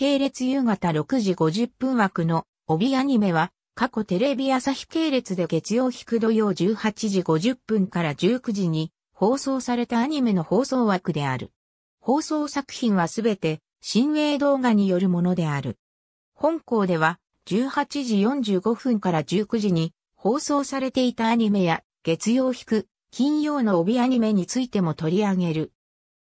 系列夕方6時50分枠の帯アニメは、過去テレビ朝日系列で月曜引く土曜18時50分から19時に放送されたアニメの放送枠である。放送作品はすべて新鋭動画によるものである。本校では18時45分から19時に放送されていたアニメや月曜引く金曜の帯アニメについても取り上げる。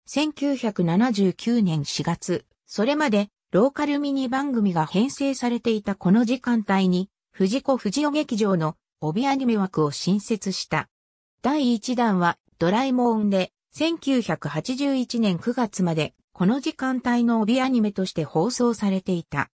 1979年4月、それまでローカルミニ番組が編成されていたこの時間帯に、藤子不二雄劇場の帯アニメ枠を新設した。第1弾はドラえもんで、1981年9月までこの時間帯の帯アニメとして放送されていた。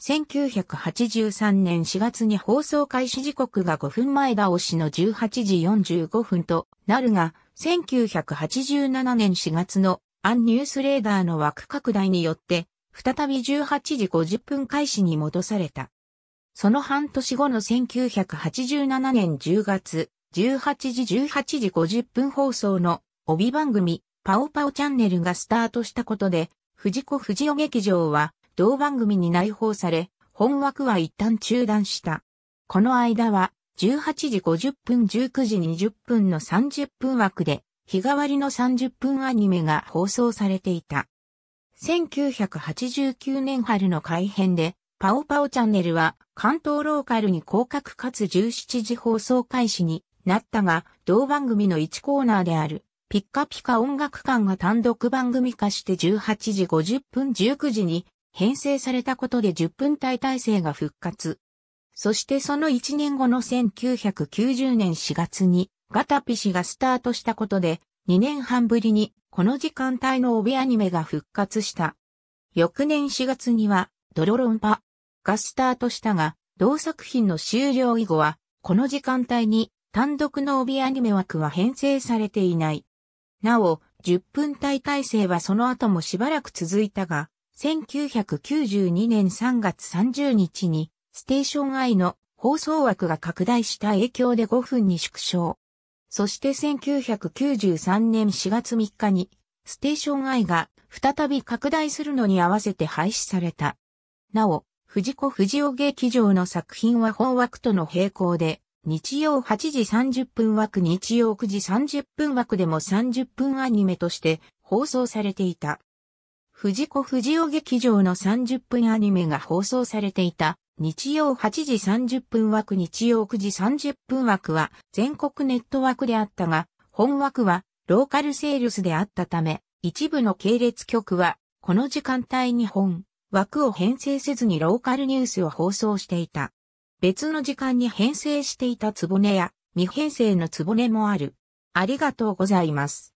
1983年4月に放送開始時刻が5分前倒しの18時45分となるが、1987年4月のアンニュースレーダーの枠拡大によって再び18時50分開始に戻された。その半年後の1987年10月、18時18時50分放送の帯番組、パオパオチャンネルがスタートしたことで、藤子不二雄劇場は同番組に内包され、本枠は一旦中断した。この間は、18時50分19時20分の30分枠で、日替わりの30分アニメが放送されていた。1989年春の改編で、パオパオチャンネルは関東ローカルに広角かつ17時放送開始になったが、同番組の1コーナーである、ピッカピカ音楽館が単独番組化して18時50分19時に編成されたことで10分体体制が復活。そしてその1年後の1990年4月に、ガタピ氏がスタートしたことで、2年半ぶりにこの時間帯の帯アニメが復活した。翌年4月にはドロロンパがスタートしたが、同作品の終了以後は、この時間帯に単独の帯アニメ枠は編成されていない。なお、10分体体制はその後もしばらく続いたが、1992年3月30日に、ステーションアイの放送枠が拡大した影響で5分に縮小。そして1993年4月3日に、ステーションイが再び拡大するのに合わせて廃止された。なお、藤子不二雄劇場の作品は本枠との並行で、日曜8時30分枠日曜9時30分枠でも30分アニメとして放送されていた。藤子不二雄劇場の30分アニメが放送されていた日曜8時30分枠日曜9時30分枠は全国ネット枠であったが、本枠はローカルセールスであったため、一部の系列局はこの時間帯に本枠を編成せずにローカルニュースを放送していた。別の時間に編成していたつぼねや未編成のつぼねもある。ありがとうございます。